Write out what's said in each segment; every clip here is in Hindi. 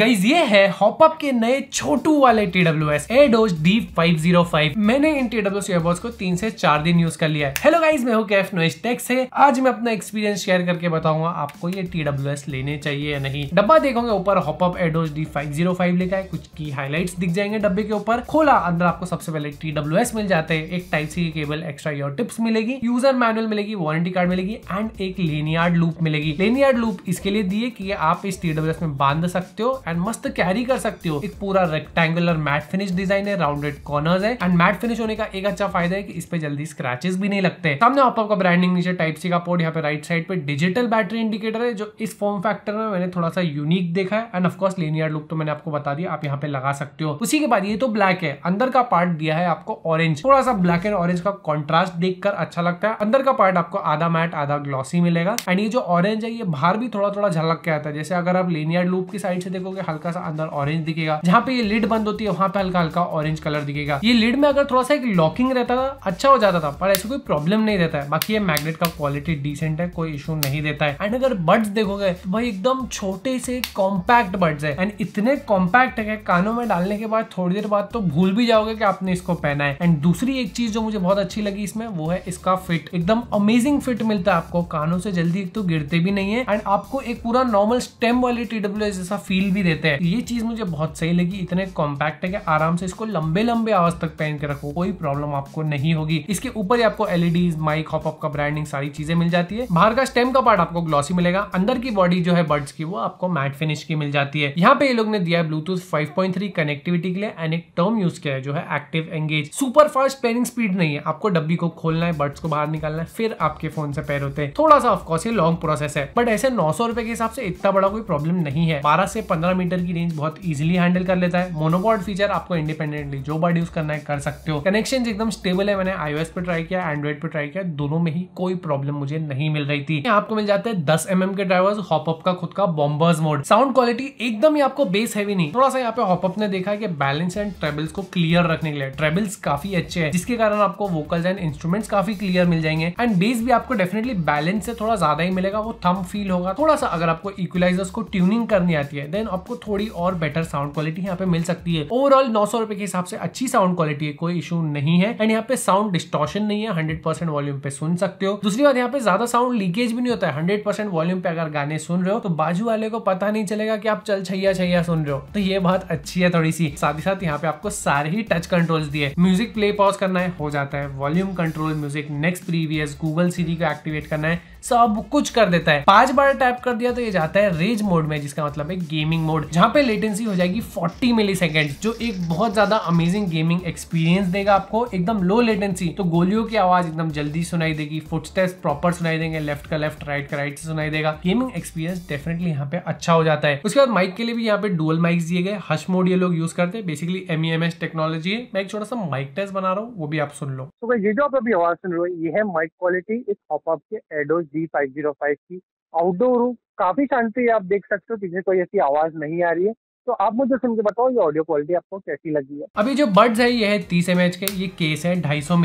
गाइज ये है हॉपअप के नए छोटू वाले T W S Airdopes D five zero five मैंने इन टी डब्ल्यू ईयरबड्स को तीन से चार दिन यूज कर लिया है हेलो गाइज मैं हूँ कैफ नोइस टेक से आज मैं अपना एक्सपीरियंस शेयर करके बताऊंगा आपको ये टी डब्ल्यू एस लेने चाहिए या नहीं डब्बा देखोगे ऊपर HopUp Airdopes D five zero five लिखा है कुछ की हाईलाइट दिख जाएंगे डब्बे के ऊपर खोला अंदर आपको सबसे पहले टी डब्ल्यू एस मिल जाते हैं एक type C cable extra ear tips मिलेगी यूजर मैनुअल मिलेगी वारंटी कार्ड मिलेगी एंड एक लेनियार्ड लूप मिलेगी लेनियार्ड लूप इसके लिए दिए कि आप इस टी डब्ल्यू एस में बांध सकते हो एंड मस्त कैरी कर सकते हो एक पूरा रेक्टेंगुलर मैट फिनिश डिजाइन है राउंडेड कॉर्नर है एंड मैट फिनिश होने का एक अच्छा फायदा है कि इस पे जल्दी स्क्रेचेस भी नहीं लगते सामने आपको का ब्रांडिंग नीचे टाइप सी का पोर्ट यहाँ पे राइट साइड पे डिजिटल बैटरी इंडिकेटर है जो इस फॉर्म फैक्टर में मैंने थोड़ा सा यूनिक देखा है एंड ऑफकोर्स लेनियर लुक तो मैंने आपको बता दिया आप यहाँ पे लगा सकते हो उसी के बाद ये तो ब्लैक है अंदर का पार्ट दिया है आपको ऑरेंज थोड़ा सा ब्लैक एंड ऑरेंज का कॉन्ट्रास्ट देखकर अच्छा लगता है अंदर का पार्ट आपको आधा मैट आधा ग्लॉसी मिलेगा एंड ये जो ऑरेंज है ये बाहर भी थोड़ा थोड़ा झलक के आता है जैसे अगर आप लेनियर लूप की साइड से देखो दोगे हल्का सा अंदर ऑरेंज दिखेगा जहाँ पे ये लिड बंद होती है वहां पे हल्का हल्का ऑरेंज कलर दिखेगा ये लिड में अगर थोड़ा सा एक लॉकिंग रहता था अच्छा हो जाता था पर ऐसे कोई प्रॉब्लम नहीं रहता है बाकी ये मैग्नेट का क्वालिटी डिसेंट है कोई इशू नहीं देता है एंड अगर बर्ड्स देखोगे तो भाई एकदम छोटे से कॉम्पैक्ट बर्ड्स है एंड इतने कॉम्पैक्ट है कानों में डालने के बाद थोड़ी देर बाद तो भूल भी जाओगे कि आपने इसको पहना है एंड दूसरी एक चीज जो मुझे बहुत अच्छी लगी इसमें वो है इसका फिट एकदम अमेजिंग फिट मिलता है आपको कानों से जल्दी एक तो गिरते भी नहीं है एंड आपको एक पूरा नॉर्मल स्टेम वाली टीडब्ल्यू जैसा फील भी देते हैं ये चीज मुझे बहुत सही लगी इतने कॉम्पैक्ट है कि आराम से इसको लंबे लंबे आवाज तक पहन के रखो कोई प्रॉब्लम आपको नहीं होगी इसके ऊपर ही आपको एलईडी माइक हॉप अप का ब्रांडिंग सारी चीजें मिल जाती है बाहर का स्टेम का पार्ट आपको ग्लॉसी मिलेगा अंदर की बॉडी जो है बर्ड्स की वो आपको मैट फिनिश की मिल जाती है यहाँ पे ये लोग ने दिया है ब्लूटूथ 5.3 कनेक्टिविटी के लिए एंड एक टर्म यूज किया है जो है active engage super fast pairing speed नहीं है आपको डब्बी को खोलना है बर्ड्स को बाहर निकालना है फिर आपके फोन से पैर होते हैं थोड़ा सा ऑफकोर्स ये लॉन्ग प्रोसेस है बट ऐसे नौ सौ रुपए के हिसाब से इतना बड़ा कोई प्रॉब्लम नहीं है बारह से पंद्रह पंद्रह मीटर की रेंज बहुत इजिली हैंडल कर लेता है मोनोपॉड फीचर आपको इंडिपेंडेंटली जो बॉडी यूज करना है कर सकते हो कनेक्शन एकदम स्टेबल है मैंने आईओएस पे ट्राई किया एंड्रॉइड पे ट्राई किया दोनों में ही कोई प्रॉब्लम मुझे नहीं मिल रही थी आपको मिल जाते हैं दस एम mm के ड्राइवर्स हॉपअप का खुद का बॉम्बर्स मोड साउंड क्वालिटी एकदम ही आपको बेस हैवी नहीं थोड़ा सा यहाँ पे हॉपअप ने देखा कि बैलेंस एंड ट्रेबल्स को क्लियर रखने के लिए ट्रेबल्स काफी अच्छे हैं जिसके कारण आपको वोकल्स एंड इंस्ट्रूमेंट्स काफी क्लियर मिल जाएंगे एंड बेस भी आपको डेफिनेटली बैलेंस से थोड़ा ज्यादा ही मिलेगा वो थम फील होगा थोड़ा सा अगर आपको इक्वलाइजर्स को ट्यूनिंग करनी आती है देन आपको थोड़ी और बेटर साउंड क्वालिटी यहाँ पे मिल सकती है ओवरऑल नौ सौ के हिसाब से अच्छी साउंड क्वालिटी है कोई इशू नहीं है एंड यहाँ पे साउंड डिस्टॉशन नहीं है हंड्रेड परसेंट वॉल्यूम पे सुन सकते हो दूसरी बात यहाँ पे ज्यादा साउंड लीकेज भी नहीं होता है हंड्रेड परसेंट वॉल्यूम पे अगर गाने सुन रहे हो तो बाजू वाले को पता नहीं चलेगा कि आप चल छैया छैया सुन रहे हो तो ये बात अच्छी है थोड़ी सी साथ ही साथ यहाँ पे आपको सारे ही टच कंट्रोल्स दिए म्यूजिक प्ले पॉज करना है हो जाता है volume control music next previous Google Siri को एक्टिवेट करना है सब कुछ कर देता है पांच बार टैप कर दिया तो ये जाता है रेज मोड में जिसका मतलब है गेमिंग मोड जहाँ पे लेटेंसी हो जाएगी 40 मिली जो एक बहुत ज्यादा अमेजिंग गेमिंग एक्सपीरियंस देगा आपको एकदम लो लेटेंसी तो गोलियों की आवाज एकदम जल्दी सुनाई देगी टेस्ट प्रॉपर सुनाई देंगे लेफ्ट का लेफ्ट राइट का राइट सुनाई देगा गेमिंग एक्सपीरियंस डेफिनेटली यहाँ पे अच्छा हो जाता है उसके बाद माइक के लिए भी यहाँ पे डुअल माइक दिए गए हश मोड ये लोग यूज करते हैं बेसिकली एम टेक्नोलॉजी है मैं एक छोटा सा माइक टेस्ट बना रहा हूँ वो भी आप सुन लो तो ये जो आप अभी आवाज सुन रहे हो ये है माइक क्वालिटी इस हॉप के Airdopes G five zero five की आउटडोर हूँ काफी शांति है आप देख सकते हो पीछे कोई ऐसी आवाज नहीं आ रही है तो आप मुझे सुन के बताओ ये ऑडियो क्वालिटी आपको कैसी लगी है अभी जो बर्ड्स है ये है तीस एम के ये केस है ढाई सौ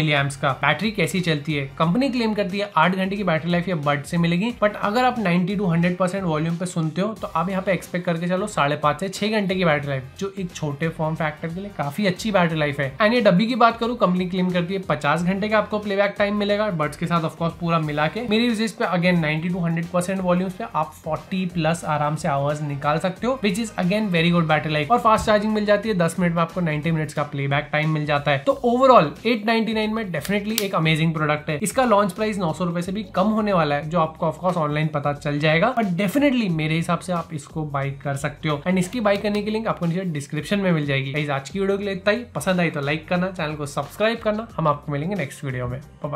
का बैटरी कैसी चलती है कंपनी क्लेम करती है आठ घंटे की बैटरी लाइफ ये बर्ड से मिलेगी बट अगर आप ninety to hundred percent volume पे सुनते हो तो आप यहाँ पे एक्सपेक्ट करके चलो साढ़े पाँच से छह घंटे की बैटरी लाइफ जो एक छोटे फॉर्म फैक्टर के लिए काफी अच्छी बैटरी लाइफ है एंड ये डब्बी की बात करूँ कंपनी क्लेम करती है पचास घंटे का आपको प्लेबैक टाइम मिलेगा बर्ड्स के साथ ऑफकोर्स पूरा मिला के मेरी विजिट पे again ninety to hundred percent volume पे आप फोर्टी प्लस आराम से आवाज निकाल सकते हो which is again very very good battery life और फास्ट चार्जिंग मिल जाती है दस मिनट में आपको नाइनटी मिनट्स का प्ले टाइम मिल जाता है तो ओवरऑल एट में डेफिनेटली एक अमेजिंग प्रोडक्ट है इसका लॉन्च प्राइस नौ से भी कम होने वाला है जो आपको ऑफकोर्स ऑनलाइन पता चल जाएगा बट डेफिनेटली मेरे हिसाब से आप इसको बाई कर सकते हो एंड इसकी बाई करने की लिंक आपको नीचे डिस्क्रिप्शन में मिल जाएगी आज की वीडियो के लिए इतना ही पसंद आई तो लाइक करना चैनल को सब्सक्राइब करना हम आपको मिलेंगे नेक्स्ट वीडियो में बाय